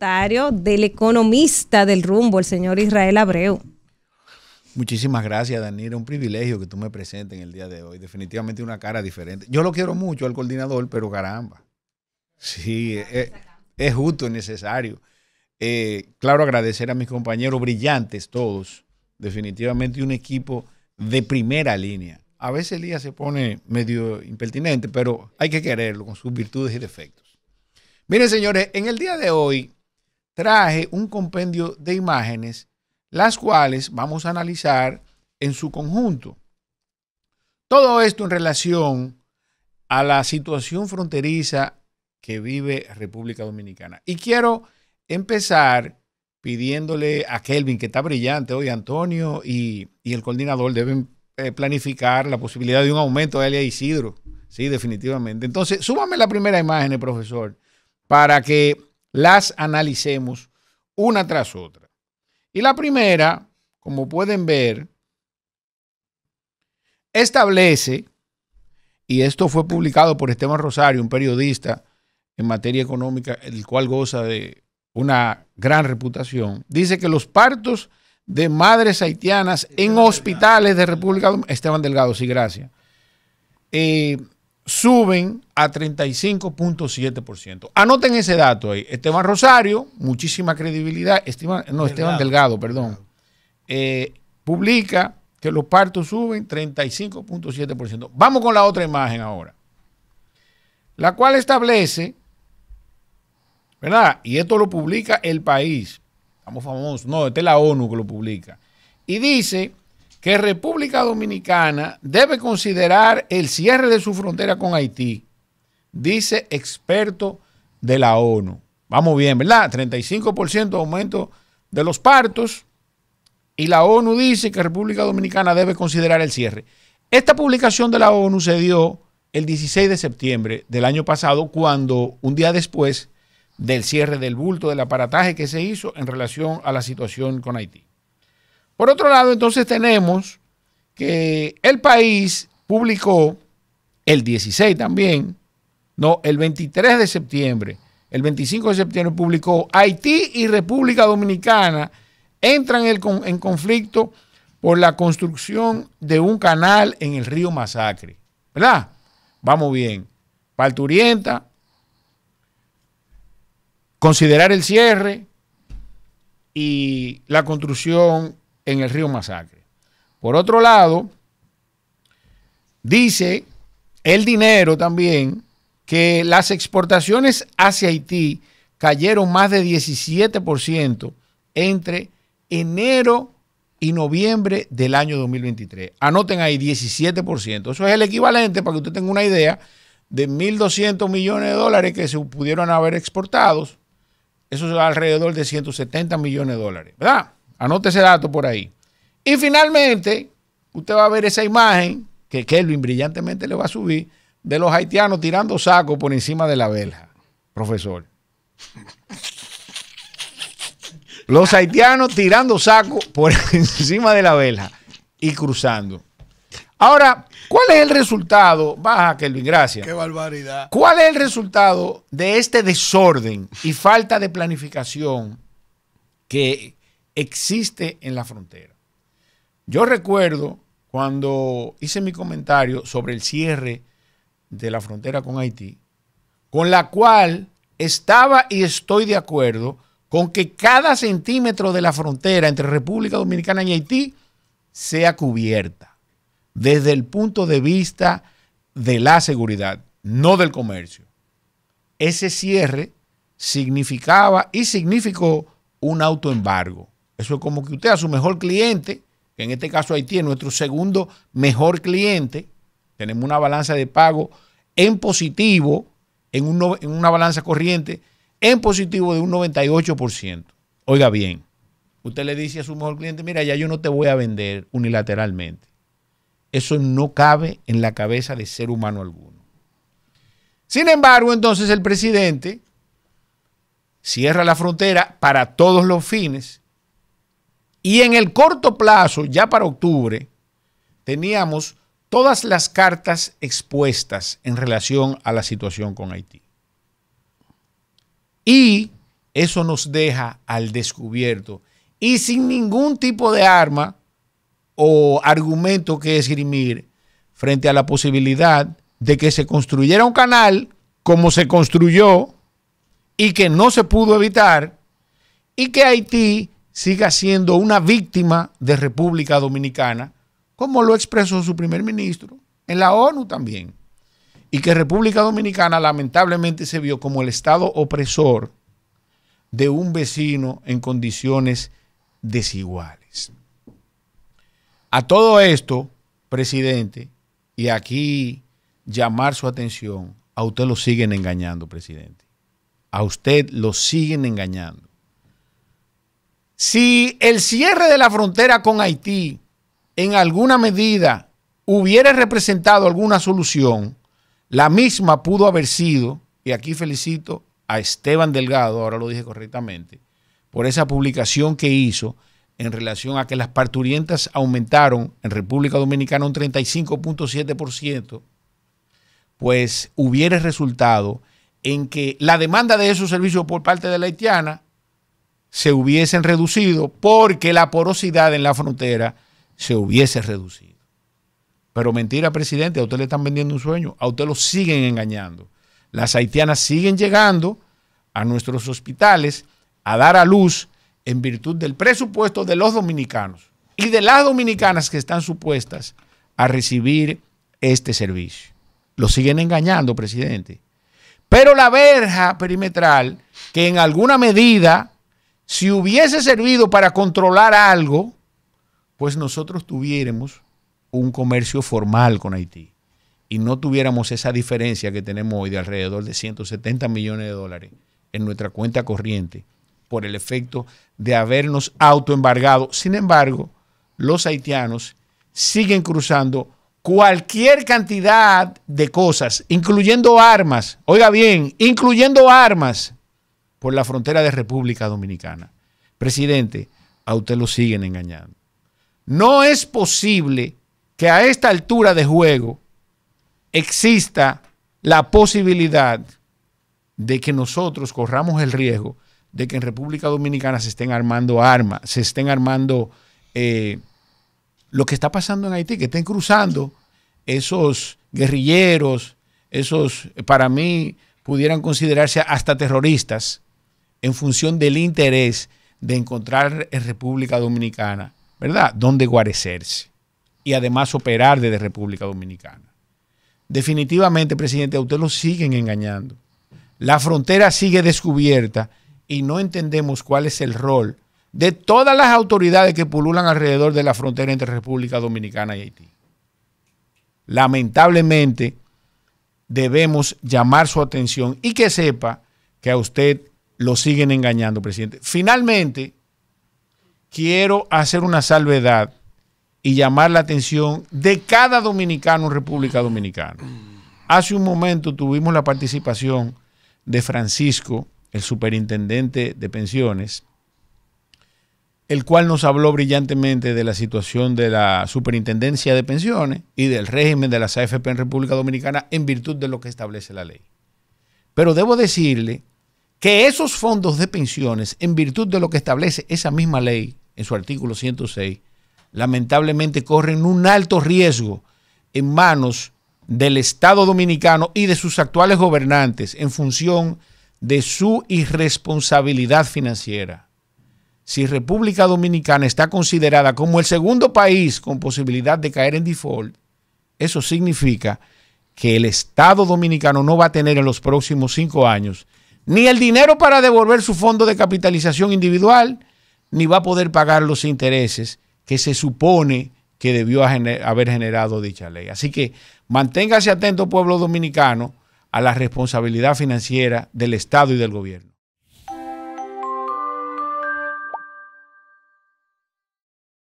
del economista del rumbo, el señor Israel Abreu. Muchísimas gracias, Daniela. Un privilegio que tú me presentes en el día de hoy. Definitivamente una cara diferente. Yo lo quiero mucho al coordinador, pero caramba. Sí, eh, es, justo es necesario. Eh, claro, agradecer a mis compañeros brillantes todos. Definitivamente un equipo de primera línea. A veces el día se pone medio impertinente, pero hay que quererlo con sus virtudes y defectos. Miren, señores, en el día de hoy traje un compendio de imágenes, las cuales vamos a analizar en su conjunto. Todo esto en relación a la situación fronteriza que vive República Dominicana. Y quiero empezar pidiéndole a Kelvin, que está brillante hoy, Antonio y, el coordinador deben eh, planificar la posibilidad de un aumento de Elia Isidro. Sí, definitivamente. Entonces, súbame la primera imagen, profesor, para que las analicemos una tras otra. Y la primera, como pueden ver, establece, y esto fue publicado por Esteban Rosario, un periodista en materia económica, el cual goza de una gran reputación, dice que los partos de madres haitianas en hospitales de República Dominicana, Esteban Delgado, sí, gracias, eh, suben a 35.7%. Anoten ese dato ahí. Esteban Rosario, muchísima credibilidad, no, Esteban Delgado, perdón, eh, publica que los partos suben 35.7%. Vamos con la otra imagen ahora, la cual establece, ¿verdad? Y esto lo publica el país. Estamos famosos. No, esta es la ONU que lo publica. Y dice que República Dominicana debe considerar el cierre de su frontera con Haití, dice experto de la ONU. Vamos bien, ¿verdad? 35% aumento de los partos y la ONU dice que República Dominicana debe considerar el cierre. Esta publicación de la ONU se dio el 16 de septiembre del año pasado, cuando un día después del cierre del bulto del aparataje que se hizo en relación a la situación con Haití. Por otro lado, entonces tenemos que el país publicó el 16 también, no, el 23 de septiembre, el 25 de septiembre publicó Haití y República Dominicana entran en, conflicto por la construcción de un canal en el río Masacre. ¿Verdad? Vamos bien. Parturienta, considerar el cierre y la construcción en el río Masacre. Por otro lado, dice el dinero también que las exportaciones hacia Haití cayeron más de 17% entre enero y noviembre del año 2023. Anoten ahí 17%. Eso es el equivalente, para que usted tenga una idea, de 1.200 millones de dólares que se pudieron haber exportados. Eso es alrededor de 170 millones de dólares, ¿verdad? Anote ese dato por ahí. Y finalmente, usted va a ver esa imagen que Kelvin brillantemente le va a subir de los haitianos tirando saco por encima de la vela, profesor. Los haitianos tirando sacos por encima de la vela y cruzando. Ahora, ¿cuál es el resultado? Baja, Kelvin, gracias. Qué barbaridad. ¿Cuál es el resultado de este desorden y falta de planificación que, existe en la frontera. Yo recuerdo cuando hice mi comentario sobre el cierre de la frontera con Haití, con la cual estaba y estoy de acuerdo con que cada centímetro de la frontera entre República Dominicana y Haití sea cubierta desde el punto de vista de la seguridad, no del comercio. Ese cierre significaba y significó un autoembargo. Eso es como que usted a su mejor cliente, que en este caso Haití es nuestro segundo mejor cliente, tenemos una balanza de pago en positivo, en, en una balanza corriente, en positivo de un 98%. Oiga bien, usted le dice a su mejor cliente, mira, ya yo no te voy a vender unilateralmente. Eso no cabe en la cabeza de ser humano alguno. Sin embargo, entonces el presidente cierra la frontera para todos los fines y en el corto plazo, ya para octubre, teníamos todas las cartas expuestas en relación a la situación con Haití. Y eso nos deja al descubierto y sin ningún tipo de arma o argumento que esgrimir frente a la posibilidad de que se construyera un canal como se construyó y que no se pudo evitar y que Haití siga siendo una víctima de República Dominicana, como lo expresó su primer ministro, en la ONU también, y que República Dominicana lamentablemente se vio como el Estado opresor de un vecino en condiciones desiguales. A todo esto, presidente, y aquí llamar su atención, a usted lo siguen engañando, presidente. A usted lo siguen engañando. Si el cierre de la frontera con Haití en alguna medida hubiera representado alguna solución, la misma pudo haber sido, y aquí felicito a Esteban Delgado, ahora lo dije correctamente, por esa publicación que hizo en relación a que las parturientas aumentaron en República Dominicana un 35.7%, pues hubiera resultado en que la demanda de esos servicios por parte de la haitiana se hubiesen reducido porque la porosidad en la frontera se hubiese reducido. Pero mentira, presidente, a usted le están vendiendo un sueño, a usted lo siguen engañando. Las haitianas siguen llegando a nuestros hospitales a dar a luz en virtud del presupuesto de los dominicanos y de las dominicanas que están supuestas a recibir este servicio. Lo siguen engañando, presidente. Pero la verja perimetral, que en alguna medida si hubiese servido para controlar algo, pues nosotros tuviéramos un comercio formal con Haití y no tuviéramos esa diferencia que tenemos hoy de alrededor de 170 millones de dólares en nuestra cuenta corriente por el efecto de habernos autoembargado. Sin embargo, los haitianos siguen cruzando cualquier cantidad de cosas, incluyendo armas. Oiga bien, incluyendo armas por la frontera de República Dominicana. Presidente, a usted lo siguen engañando. No es posible que a esta altura de juego exista la posibilidad de que nosotros corramos el riesgo de que en República Dominicana se estén armando armas, se estén armando eh, lo que está pasando en Haití, que estén cruzando esos guerrilleros, esos, eh, para mí, pudieran considerarse hasta terroristas, en función del interés de encontrar en República Dominicana, ¿verdad?, Donde guarecerse y además operar desde República Dominicana. Definitivamente, presidente, a usted lo siguen engañando. La frontera sigue descubierta y no entendemos cuál es el rol de todas las autoridades que pululan alrededor de la frontera entre República Dominicana y Haití. Lamentablemente, debemos llamar su atención y que sepa que a usted lo siguen engañando, presidente. Finalmente, quiero hacer una salvedad y llamar la atención de cada dominicano en República Dominicana. Hace un momento tuvimos la participación de Francisco, el superintendente de pensiones, el cual nos habló brillantemente de la situación de la superintendencia de pensiones y del régimen de las AFP en República Dominicana en virtud de lo que establece la ley. Pero debo decirle que esos fondos de pensiones, en virtud de lo que establece esa misma ley en su artículo 106, lamentablemente corren un alto riesgo en manos del Estado dominicano y de sus actuales gobernantes en función de su irresponsabilidad financiera. Si República Dominicana está considerada como el segundo país con posibilidad de caer en default, eso significa que el Estado dominicano no va a tener en los próximos cinco años ni el dinero para devolver su fondo de capitalización individual, ni va a poder pagar los intereses que se supone que debió haber generado dicha ley. Así que manténgase atento, pueblo dominicano, a la responsabilidad financiera del Estado y del gobierno.